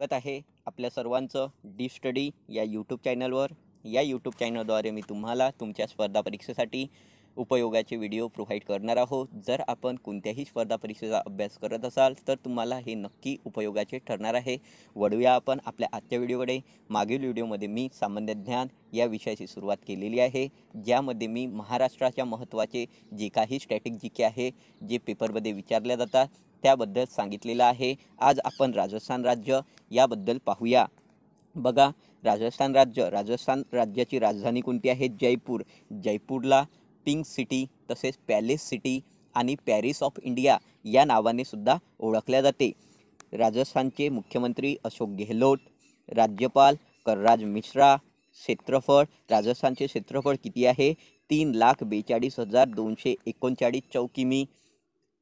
स्वागत आहे आपल्या सर्वांचं डीप स्टडी या यूट्यूब चॅनलवर या यूट्यूब चॅनलद्वारे मी तुम्हाला तुमच्या स्पर्धा परीक्षेसाठी उपयोगाचे व्हिडिओ प्रोव्हाइड करणार आहोत जर आपण कोणत्याही स्पर्धा परीक्षेचा अभ्यास करत असाल तर तुम्हाला हे नक्की उपयोगाचे ठरणार आहे वळूया आपण आपल्या आजच्या व्हिडिओकडे मागील व्हिडिओमध्ये मी सामान्य ज्ञान या विषयाची सुरुवात केलेली आहे ज्यामध्ये मी महाराष्ट्राच्या महत्त्वाचे जे काही स्टॅटिक जी के आहे जे पेपरमध्ये विचारल्या जातात त्याबद्दल सांगितलेलं आहे आज आपण राजस्थान राज्य याबद्दल पाहूया बघा राजस्थान राज्य राजस्थान राज्याची राजधानी कोणती आहे जयपूर जयपूरला पिंक सिटी तसेच पॅलेस सिटी आणि पॅरिस ऑफ इंडिया या नावाने सुद्धा ओळखल्या जाते राजस्थानचे मुख्यमंत्री अशोक गेहलोत राज्यपाल करराज मिश्रा क्षेत्रफळ राजस्थानचे क्षेत्रफळ किती आहे तीन लाख बेचाळीस हजार दोनशे एकोणचाळीस चौकिमी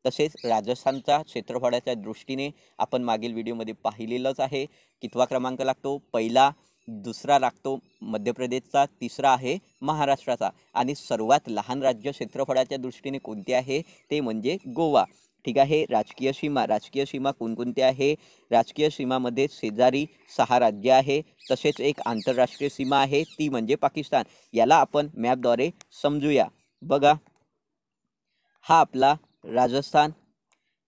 तसेच राजस्थानचा क्षेत्रफळाच्या दृष्टीने आपण मागील व्हिडिओमध्ये पाहिलेलंच आहे कितवा क्रमांक लागतो पहिला दुसरा लागतो मध्य प्रदेशचा तिसरा आहे महाराष्ट्राचा आणि सर्वात लहान राज्य क्षेत्रफळाच्या दृष्टीने कोणते आहे ते म्हणजे गोवा ठीक आहे राजकीय सीमा राजकीय सीमा कोणकोणत्या आहे राजकीय सीमामध्ये शेजारी सहा राज्य आहे तसेच एक आंतरराष्ट्रीय सीमा आहे ती म्हणजे पाकिस्तान याला आपण मॅपद्वारे समजूया बघा हा आपला राजस्थान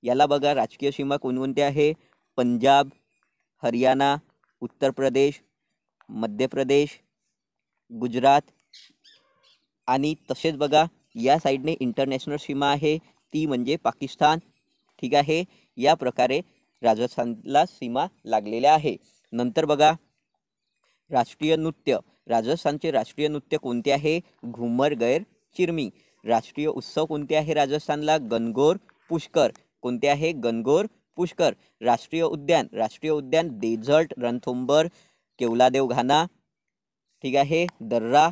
याला बघा राजकीय सीमा कोणकोणत्या आहे पंजाब हरियाणा उत्तर प्रदेश मध्य प्रदेश गुजरात आणि तसेच बघा या साईडने इंटरनॅशनल सीमा आहे ती म्हणजे पाकिस्तान ठीक आहे या प्रकारे राजस्थानला सीमा लागलेल्या आहे नंतर बघा राष्ट्रीय नृत्य राजस्थानचे राष्ट्रीय नृत्य कोणते आहे घुमर गैर चिरमी राष्ट्रीय उत्सव कोणते आहे राजस्थानला गणगोर पुष्कर कोणते आहे गणगोर पुष्कर राष्ट्रीय उद्यान राष्ट्रीय उद्यान डेझर्ट रणथोंबर केवलादेव घाना ठीक आहे दर्रा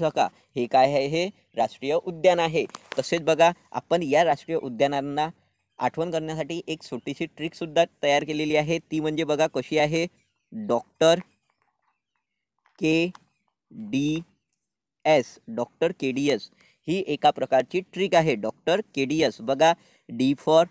सका हे काय आहे हे राष्ट्रीय उद्यान आहे तसेच बघा आपण या राष्ट्रीय उद्यानांना आठवण करण्यासाठी एक छोटीशी ट्रिकसुद्धा तयार केलेली आहे ती म्हणजे बघा कशी आहे doctor K D S doctor K D S ही एका प्रकारची ट्रिक आहे डॉक्टर के डी एस बघा D for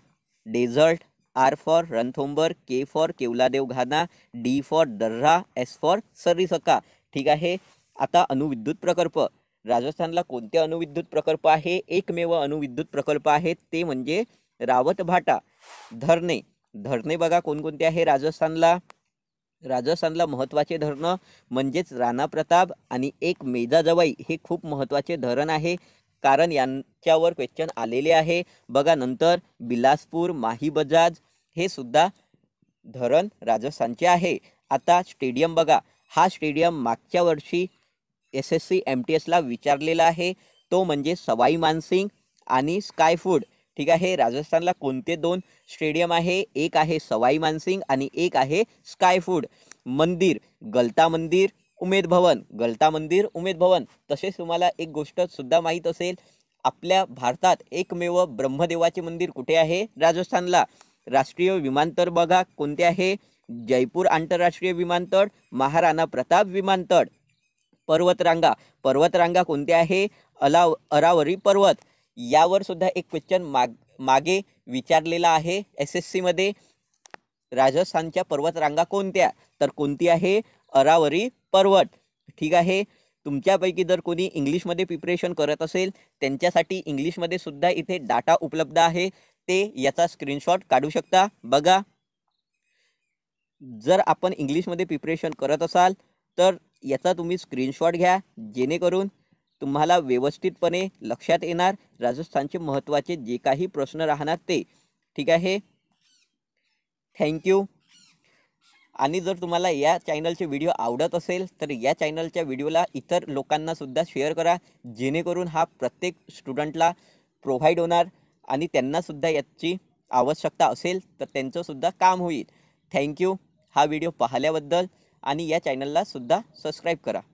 desert R for Ranthambore K for Keoladeo Ghana D for Darrah S for Sariska ठीक आहे आता अणुविद्युत प्रकल्प राजस्थानला कोणते अणुविद्युत प्रकल्प आहे एकमेव अणुविद्युत प्रकल्प आहे ते म्हणजे रावतभाटा धरणे धरणे बघा कोणकोणते आहे राजस्थानला राजस्थानला महत्त्वाचे धरणं म्हणजेच राणा प्रताप आणि एक मेजाजवाई हे खूप महत्त्वाचे धरण आहे कारण यांच्यावर क्वेश्चन आलेले आहे बघा नंतर बिलासपूर माही बजाज हे सुद्धा धरण राजस्थानचे आहे आता स्टेडियम बघा हा स्टेडियम मागच्या वर्षी S S C M T एसला विचारलेला आहे तो म्हणजे सवाई मानसिंग आणि स्काय फूड ठीक आहे राजस्थानला कोणते दोन स्टेडियम आहे एक आहे सवाई मानसिंग आणि एक आहे स्काय फूड मंदिर गलता मंदिर उमेद भवन गलता मंदिर उमेद भवन तसेच तुम्हाला एक गोष्ट सुद्धा माहीत असेल आपल्या भारतात एकमेव ब्रह्मदेवाचे मंदिर कुठे आहे राजस्थानला राष्ट्रीय विमानतळ बघा कोणते आहे जयपूर आंतरराष्ट्रीय विमानतळ महाराणा प्रताप विमानतळ पर्वतरांगा पर्वतरांगा कोणत्या आहे अला अरावरी पर्वत यावर सुद्धा एक क्वेश्चन माग मागे विचारलेला आहे एस एस सीमध्ये राजस्थानच्या पर्वतरांगा कोणत्या तर कोणती आहे अरावरी पर्वत ठीक आहे तुमच्यापैकी जर कोणी इंग्लिशमध्ये प्रिपरेशन करत असेल त्यांच्यासाठी इंग्लिशमध्ये सुद्धा इथे डाटा उपलब्ध आहे ते याचा स्क्रीनशॉट काढू शकता बघा जर आपण इंग्लिशमध्ये प्रिपरेशन करत असाल तर याचा तुम्ही स्क्रीनशॉट घ्या जेणेकरून तुम्हाला व्यवस्थितपणे लक्षात येणार राजस्थानचे महत्त्वाचे जे काही प्रश्न राहणार ते ठीक आहे थँक्यू आणि जर तुम्हाला या चॅनलचे व्हिडिओ आवडत असेल तर या चॅनलच्या व्हिडिओला इतर लोकांनासुद्धा शेअर करा जेणेकरून हा प्रत्येक स्टुडंटला प्रोव्हाइड होणार आणि त्यांनासुद्धा याची आवश्यकता असेल तर त्यांचंसुद्धा काम होईल थँक्यू हा व्हिडिओ पाहिल्याबद्दल आणि या चॅनललासुद्धा सबस्क्राईब करा